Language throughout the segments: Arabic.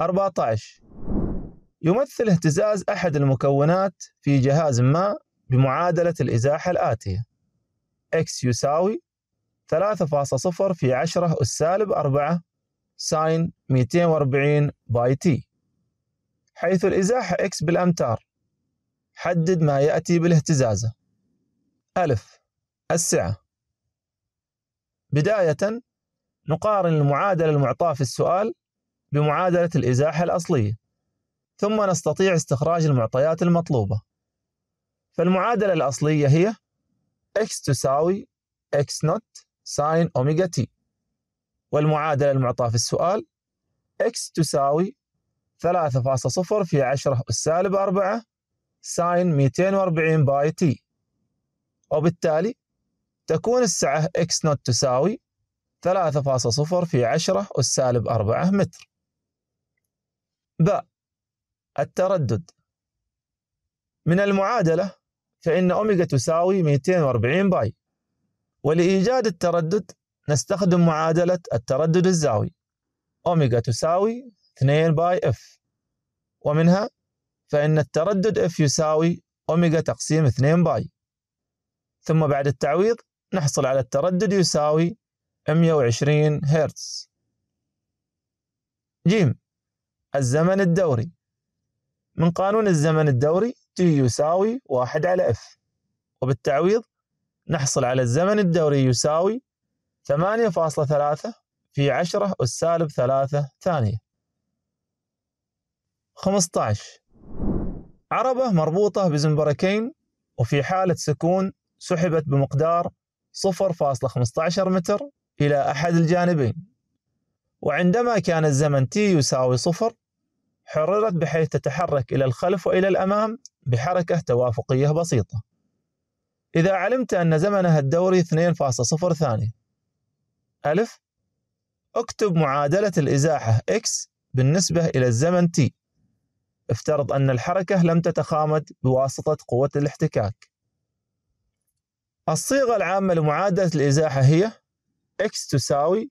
14 يمثل اهتزاز أحد المكونات في جهاز ما بمعادلة الإزاحة الآتية X يساوي 3.0 في 10 أس سالب 4 ساين 240 باي تي حيث الإزاحة X بالأمتار حدد ما يأتي بالاهتزازة ألف السعة بداية نقارن المعادلة المعطاة في السؤال بمعادلة الإزاحة الأصلية ثم نستطيع استخراج المعطيات المطلوبة فالمعادلة الأصلية هي x تساوي x نوت ساين أوميجا تي والمعادلة المعطاة في السؤال x تساوي 3.0 في 10 السالب 4 ساين 240 باي تي وبالتالي تكون السعة x نوت تساوي 3.0 في 10 السالب 4 متر باء التردد من المعادلة فإن أوميجا تساوي 240 باي ولإيجاد التردد نستخدم معادلة التردد الزاوي أوميجا تساوي 2 باي اف ومنها فإن التردد اف يساوي أوميجا تقسيم 2 باي ثم بعد التعويض نحصل على التردد يساوي 120 هرتز جيم الزمن الدوري من قانون الزمن الدوري تي يساوي واحد على اف وبالتعويض نحصل على الزمن الدوري يساوي ثمانية فاصلة ثلاثة في عشرة أس ثلاثة ثانية خمسة عشر عربة مربوطة بزنبركين وفي حالة سكون سحبت بمقدار 0.15 متر إلى أحد الجانبين وعندما كان الزمن تي يساوي صفر حررت بحيث تتحرك إلى الخلف وإلى الأمام بحركة توافقية بسيطة إذا علمت أن زمنها الدوري 2.0 ثانية ألف اكتب معادلة الإزاحة X بالنسبة إلى الزمن T افترض أن الحركة لم تتخامد بواسطة قوة الاحتكاك الصيغة العامة لمعادلة الإزاحة هي X تساوي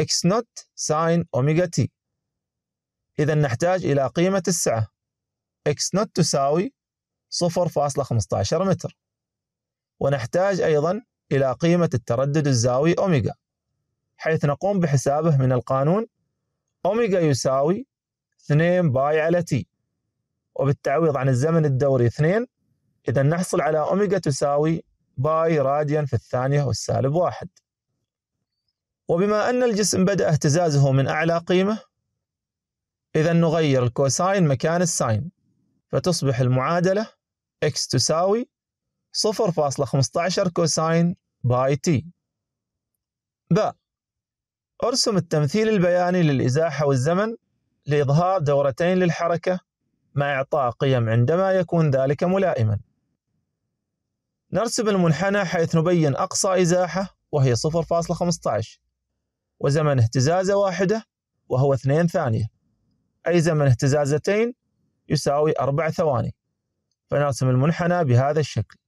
X نوت ساين أوميجا تي إذا نحتاج إلى قيمة السعة x نوت تساوي 0.15 متر ونحتاج أيضا إلى قيمة التردد الزاوي أوميغا حيث نقوم بحسابه من القانون أوميغا يساوي 2 باي على تي وبالتعويض عن الزمن الدوري 2 إذا نحصل على أوميغا تساوي باي راديان في الثانية والسالب واحد وبما أن الجسم بدأ اهتزازه من أعلى قيمة إذا نغير الكوساين مكان الساين فتصبح المعادلة x تساوي 0.15 كوساين باي تي ب ارسم التمثيل البياني للإزاحة والزمن لإظهار دورتين للحركة مع إعطاء قيم عندما يكون ذلك ملائما نرسم المنحنى حيث نبين أقصى إزاحة وهي 0.15 وزمن اهتزازة واحدة وهو 2 ثانية أي زمن اهتزازتين يساوي أربع ثواني فنرسم المنحنى بهذا الشكل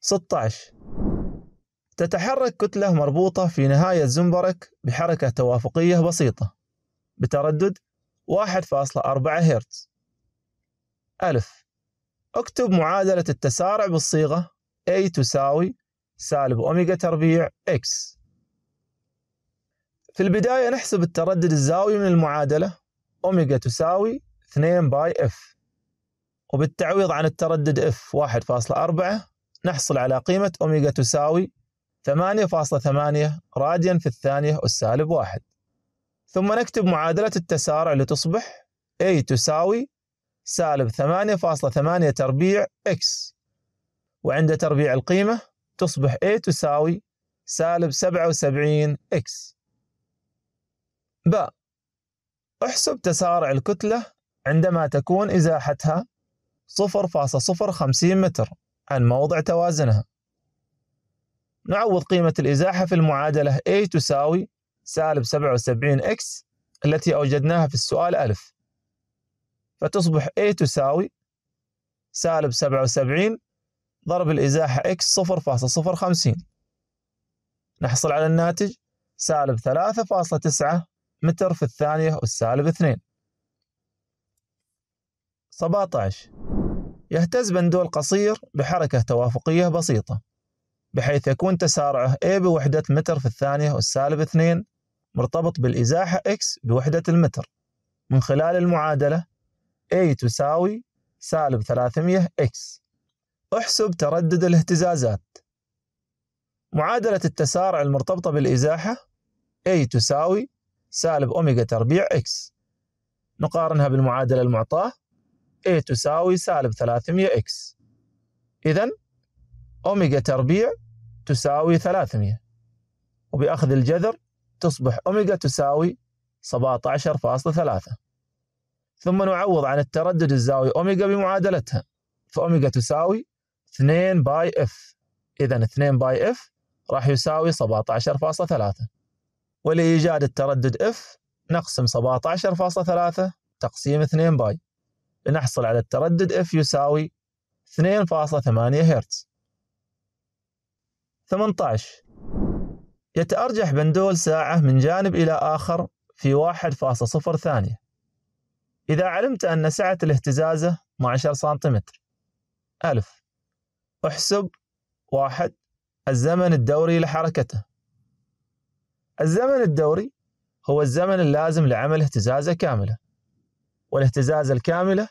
16 تتحرك كتلة مربوطة في نهاية الزنبرك بحركة توافقية بسيطة بتردد 1.4 هرتز ألف اكتب معادلة التسارع بالصيغة A تساوي سالب أوميجا تربيع X في البداية نحسب التردد الزاوي من المعادلة أوميجا تساوي 2 باي اف وبالتعويض عن التردد اف 1.4 نحصل على قيمة أوميجا تساوي 8.8 راديا في الثانية والسالب واحد ثم نكتب معادلة التسارع لتصبح A تساوي سالب 8.8 تربيع X وعند تربيع القيمة تصبح A تساوي سالب 77 X ب احسب تسارع الكتلة عندما تكون إزاحتها 0.050 متر عن موضع توازنها نعوض قيمة الإزاحة في المعادلة A تساوي سالب 77x التي أوجدناها في السؤال ألف فتصبح A تساوي سالب 77 ضرب الإزاحة x 0.050 نحصل على الناتج سالب 3.9 متر في الثانية والسالب اثنين 17 يهتز بندول قصير بحركة توافقية بسيطة بحيث يكون تسارعه A بوحدة متر في الثانية والسالب اثنين مرتبط بالإزاحة X بوحدة المتر من خلال المعادلة A تساوي سالب 300 X احسب تردد الاهتزازات معادلة التسارع المرتبطة بالإزاحة A تساوي سالب أوميجا تربيع X نقارنها بالمعادلة المعطاة A تساوي سالب 300 X إذا أوميجا تربيع تساوي 300 وبأخذ الجذر تصبح أوميجا تساوي 17.3 ثم نعوض عن التردد الزاوية أوميجا بمعادلتها فأوميجا تساوي 2 باي اف إذا 2 باي اف راح يساوي 17.3 ولإيجاد التردد F نقسم 17.3 تقسيم 2 باي لنحصل على التردد F يساوي 2.8 هرتز 18 يتأرجح بندول ساعة من جانب إلى آخر في 1.0 ثانية إذا علمت أن سعة الاهتزازة 12 سنتيمتر ألف احسب واحد الزمن الدوري لحركته الزمن الدوري هو الزمن اللازم لعمل اهتزازة كاملة والاهتزازة الكاملة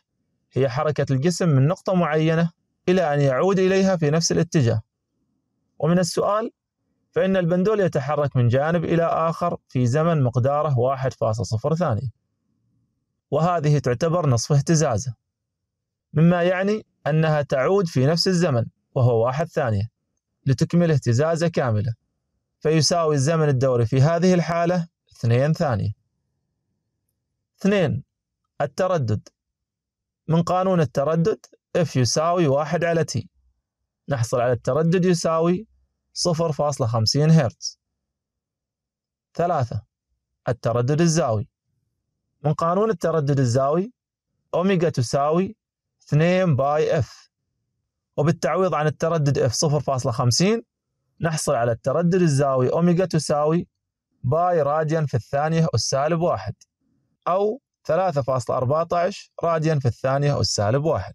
هي حركة الجسم من نقطة معينة إلى أن يعود إليها في نفس الاتجاه ومن السؤال فإن البندول يتحرك من جانب إلى آخر في زمن مقداره 1.0 ثانية وهذه تعتبر نصف اهتزازة مما يعني أنها تعود في نفس الزمن وهو واحد ثانية لتكمل اهتزازة كاملة فيساوي الزمن الدوري في هذه الحالة اثنين ثانية اثنين التردد من قانون التردد F يساوي واحد على T نحصل على التردد يساوي صفر فاصلة خمسين هرتز ثلاثة التردد الزاوي من قانون التردد الزاوي أوميجا تساوي 2 باي اف وبالتعويض عن التردد اف 0.50 نحصل على التردد الزاوي أوميجا تساوي باي راديان في الثانية سالب واحد أو 3.14 راديان في الثانية سالب واحد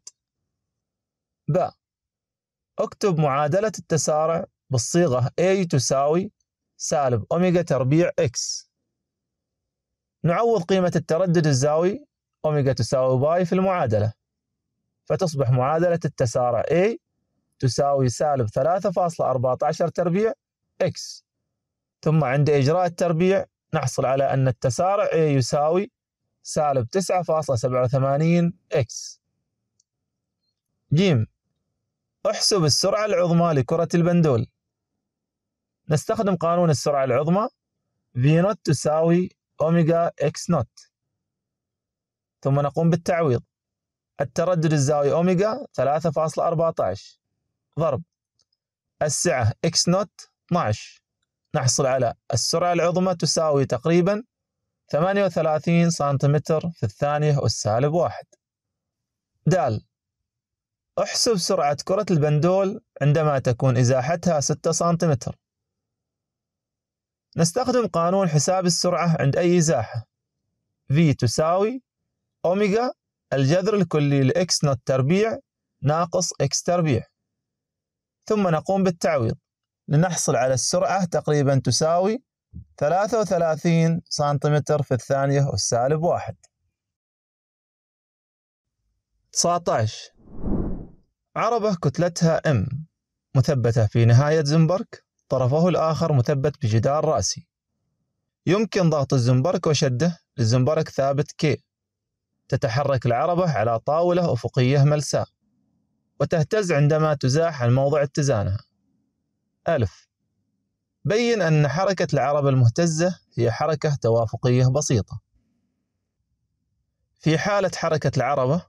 ب اكتب معادلة التسارع بالصيغة A تساوي سالب أوميجا تربيع X نعوض قيمة التردد الزاوي أوميجا تساوي باي في المعادلة فتصبح معادلة التسارع A تساوي سالب 3.14 تربيع x ثم عند إجراء التربيع نحصل على أن التسارع A يساوي سالب 9.87 x ج احسب السرعة العظمى لكرة البندول نستخدم قانون السرعة العظمى V نوت تساوي أوميجا x نوت ثم نقوم بالتعويض التردد الزاوية أوميجا 3.14 ضرب السعة x نوت 12 نحصل على السرعة العظمى تساوي تقريبا 38 سنتيمتر في الثانية والسالب واحد دال احسب سرعة كرة البندول عندما تكون إزاحتها 6 سنتيمتر نستخدم قانون حساب السرعة عند أي إزاحة V تساوي أوميجا الجذر الكلي x نوت تربيع ناقص x تربيع ثم نقوم بالتعويض لنحصل على السرعة تقريبا تساوي 33 سنتيمتر في الثانية والسالب واحد 19 عربة كتلتها M مثبتة في نهاية زنبرك طرفه الآخر مثبت بجدار رأسي يمكن ضغط الزنبرك وشده للزنبرك ثابت K تتحرك العربة على طاولة أفقية ملساء وتهتز عندما تزاح عن موضع اتزانها ألف بين أن حركة العرب المهتزة هي حركة توافقية بسيطة في حالة حركة العربة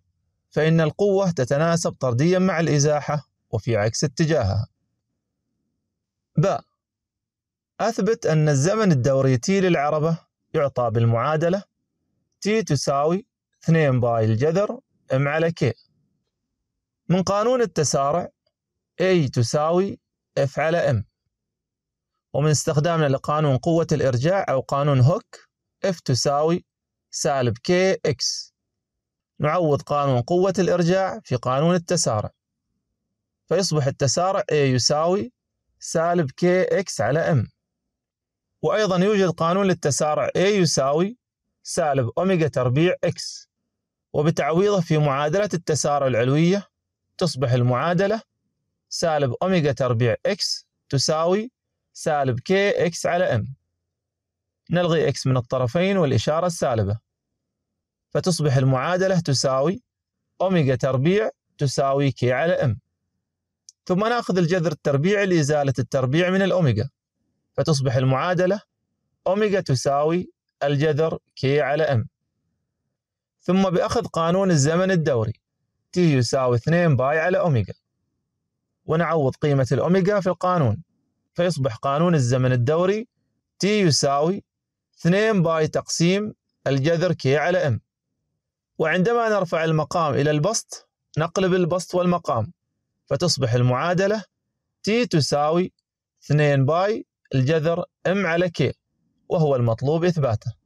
فإن القوة تتناسب طرديا مع الإزاحة وفي عكس اتجاهها ب أثبت أن الزمن الدوري تي للعربة يعطى بالمعادلة تي تساوي 2 باي الجذر ام على كي من قانون التسارع A تساوي F على M ومن استخدامنا لقانون قوة الإرجاع أو قانون هوك F تساوي سالب KX نعوض قانون قوة الإرجاع في قانون التسارع فيصبح التسارع A يساوي سالب KX على M وأيضا يوجد قانون للتسارع A يساوي سالب أوميجا تربيع X وبتعويضه في معادلة التسارع العلوية تصبح المعادلة سالب أوميجا تربيع X تساوي سالب كي إكس على إم نلغي إكس من الطرفين والإشارة السالبة فتصبح المعادلة تساوي أوميجا تربيع تساوي كي على إم ثم ناخذ الجذر التربيعي لإزالة التربيع من الأوميجا فتصبح المعادلة أوميجا تساوي الجذر كي على إم ثم بأخذ قانون الزمن الدوري تي يساوي 2 باي على أوميجا ونعوض قيمة الأوميجا في القانون فيصبح قانون الزمن الدوري تي يساوي 2 باي تقسيم الجذر كي على ام وعندما نرفع المقام إلى البسط نقلب البسط والمقام فتصبح المعادلة تي تساوي 2 باي الجذر ام على كي وهو المطلوب إثباته